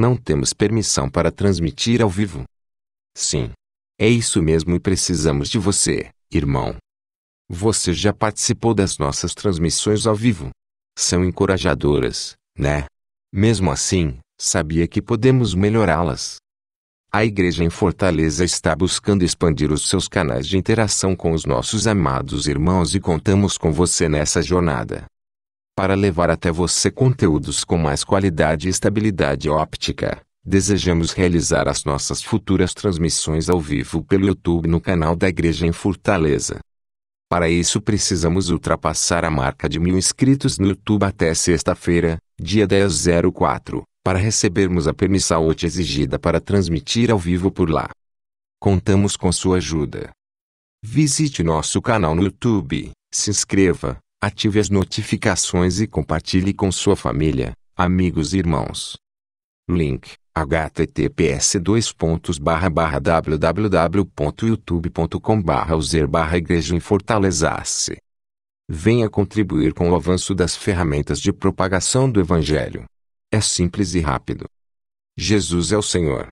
Não temos permissão para transmitir ao vivo. Sim. É isso mesmo e precisamos de você, irmão. Você já participou das nossas transmissões ao vivo. São encorajadoras, né? Mesmo assim, sabia que podemos melhorá-las. A igreja em Fortaleza está buscando expandir os seus canais de interação com os nossos amados irmãos e contamos com você nessa jornada para levar até você conteúdos com mais qualidade e estabilidade óptica. Desejamos realizar as nossas futuras transmissões ao vivo pelo YouTube no canal da Igreja em Fortaleza. Para isso precisamos ultrapassar a marca de mil inscritos no YouTube até sexta-feira, dia 10.04, para recebermos a permissão hoje exigida para transmitir ao vivo por lá. Contamos com sua ajuda. Visite nosso canal no YouTube, se inscreva, Ative as notificações e compartilhe com sua família, amigos e irmãos. Link https www.youtube.com barra user barra igreja em -se. Venha contribuir com o avanço das ferramentas de propagação do Evangelho. É simples e rápido. Jesus é o Senhor.